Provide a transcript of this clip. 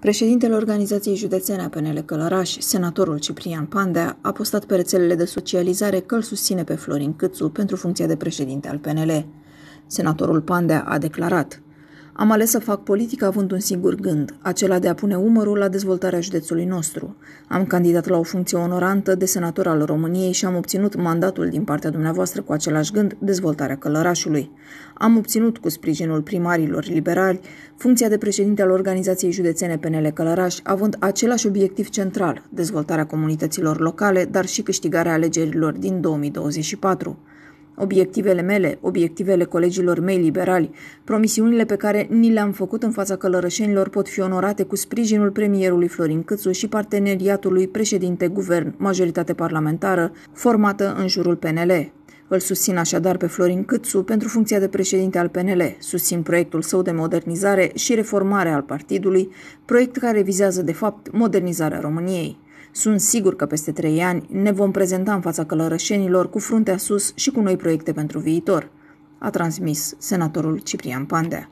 Președintele Organizației Județene a PNL Călăraș, senatorul Ciprian Pandea, a postat pe rețelele de socializare că îl susține pe Florin Câțu pentru funcția de președinte al PNL. Senatorul Pandea a declarat am ales să fac politică având un singur gând, acela de a pune umărul la dezvoltarea județului nostru. Am candidat la o funcție onorantă de senator al României și am obținut mandatul din partea dumneavoastră cu același gând, dezvoltarea călărașului. Am obținut cu sprijinul primarilor liberali funcția de președinte al organizației județene PNL Călăraș, având același obiectiv central, dezvoltarea comunităților locale, dar și câștigarea alegerilor din 2024 obiectivele mele, obiectivele colegilor mei liberali. Promisiunile pe care ni le-am făcut în fața călărășenilor pot fi onorate cu sprijinul premierului Florin Câțu și parteneriatului președinte-guvern, majoritate parlamentară, formată în jurul PNL. Îl susțin așadar pe Florin Câțu pentru funcția de președinte al PNL, susțin proiectul său de modernizare și reformare al partidului, proiect care vizează de fapt modernizarea României. Sunt sigur că peste trei ani ne vom prezenta în fața călărășenilor cu fruntea sus și cu noi proiecte pentru viitor, a transmis senatorul Ciprian Pandea.